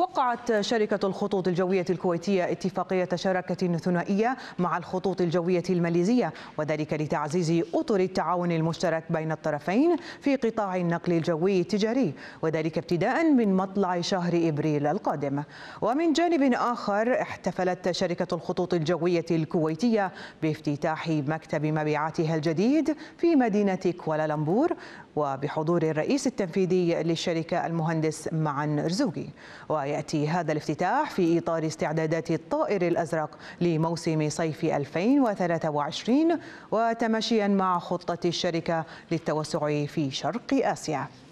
وقعت شركة الخطوط الجوية الكويتية اتفاقية شراكة ثنائية مع الخطوط الجوية الماليزية وذلك لتعزيز أطر التعاون المشترك بين الطرفين في قطاع النقل الجوي التجاري وذلك ابتداء من مطلع شهر إبريل القادم ومن جانب آخر احتفلت شركة الخطوط الجوية الكويتية بافتتاح مكتب مبيعاتها الجديد في مدينة كوالالمبور وبحضور الرئيس التنفيذي للشركة المهندس معن رزوقي ويأتي هذا الافتتاح في إطار استعدادات الطائر الأزرق لموسم صيف 2023 وتماشيا مع خطة الشركة للتوسع في شرق آسيا